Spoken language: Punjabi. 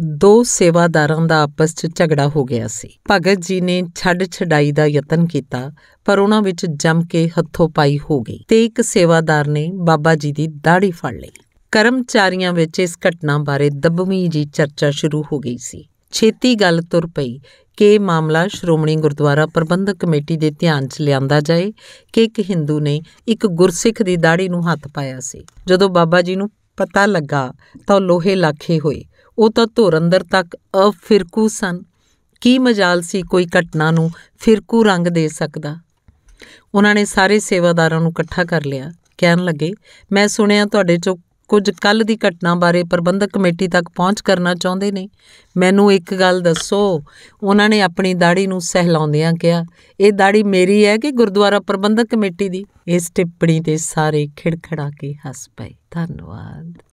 ਦੋ ਸੇਵਾਦਾਰਾਂ ਦਾ ਆਪਸ 'ਚ ਝਗੜਾ ਹੋ ਗਿਆ ਸੀ ਭਗਤ ਜੀ ਨੇ ਛੱਡ ਛਡਾਈ ਦਾ ਯਤਨ ਕੀਤਾ ਪਰ ਉਹਨਾਂ ਵਿੱਚ ਜੰਮ ਕੇ ਹੱਥੋਂ ਪਾਈ ਹੋ ਗਈ ਤੇ ਇੱਕ ਸੇਵਾਦਾਰ ਨੇ ਬਾਬਾ ਜੀ ਦੀ ਦਾੜੀ ਫੜ ਲਈ ਕਰਮਚਾਰੀਆਂ ਵਿੱਚ ਇਸ ਘਟਨਾ ਬਾਰੇ ਦੱਬਵੀਂ ਜੀ ਚਰਚਾ ਸ਼ੁਰੂ ਹੋ ਗਈ ਸੀ ਛੇਤੀ ਗੱਲ ਤੁਰ ਪਈ ਕਿ ਮਾਮਲਾ ਸ਼੍ਰੋਮਣੀ ਗੁਰਦੁਆਰਾ ਪ੍ਰਬੰਧਕ ਕਮੇਟੀ ਦੇ ਧਿਆਨ 'ਚ ਲਿਆਂਦਾ ਜਾਏ ਕਿ ਇੱਕ ਹਿੰਦੂ ਨੇ ਇੱਕ ਗੁਰਸਿੱਖ ਦੀ ਦਾੜੀ ਨੂੰ ਹੱਥ ਪਾਇਆ ਸੀ ਜਦੋਂ ਬਾਬਾ ਜੀ ਨੂੰ ਪਤਾ ਲੱਗਾ ਤਾਂ ਲੋਹੇ ਲਾਖੇ ਹੋਏ ਉਹ ਤਾਂ ਧੁਰੰਦਰ ਤੱਕ ਅਫਿਰਕੂ ਸਨ ਕੀ ਮਜਾਲ ਸੀ ਕੋਈ ਘਟਨਾ ਨੂੰ ਫਿਰਕੂ ਰੰਗ ਦੇ ਸਕਦਾ ਉਹਨਾਂ ਨੇ ਸਾਰੇ ਸੇਵਾਦਾਰਾਂ ਨੂੰ ਇਕੱਠਾ ਕਰ ਲਿਆ ਕਹਿਣ ਲੱਗੇ ਮੈਂ ਸੁਣਿਆ ਤੁਹਾਡੇ ਚੋਂ ਕੁਝ ਕੱਲ ਦੀ ਘਟਨਾ ਬਾਰੇ ਪ੍ਰਬੰਧਕ ਕਮੇਟੀ ਤੱਕ ਪਹੁੰਚ ਕਰਨਾ ਚਾਹੁੰਦੇ ਨੇ ਮੈਨੂੰ ਇੱਕ ਗੱਲ ਦੱਸੋ ਉਹਨਾਂ ਨੇ ਆਪਣੀ ਦਾੜੀ ਨੂੰ ਸਹਿਲਾਉਂਦਿਆਂ ਕਿਹਾ ਇਹ ਦਾੜੀ ਮੇਰੀ ਹੈ ਕਿ ਗੁਰਦੁਆਰਾ ਪ੍ਰਬੰਧਕ ਕਮੇਟੀ ਦੀ ਇਸ ਟਿੱਪਣੀ ਤੇ ਸਾਰੇ ਖਿੜਖੜਾ ਕੇ ਹੱਸ ਪਏ ਧੰਨਵਾਦ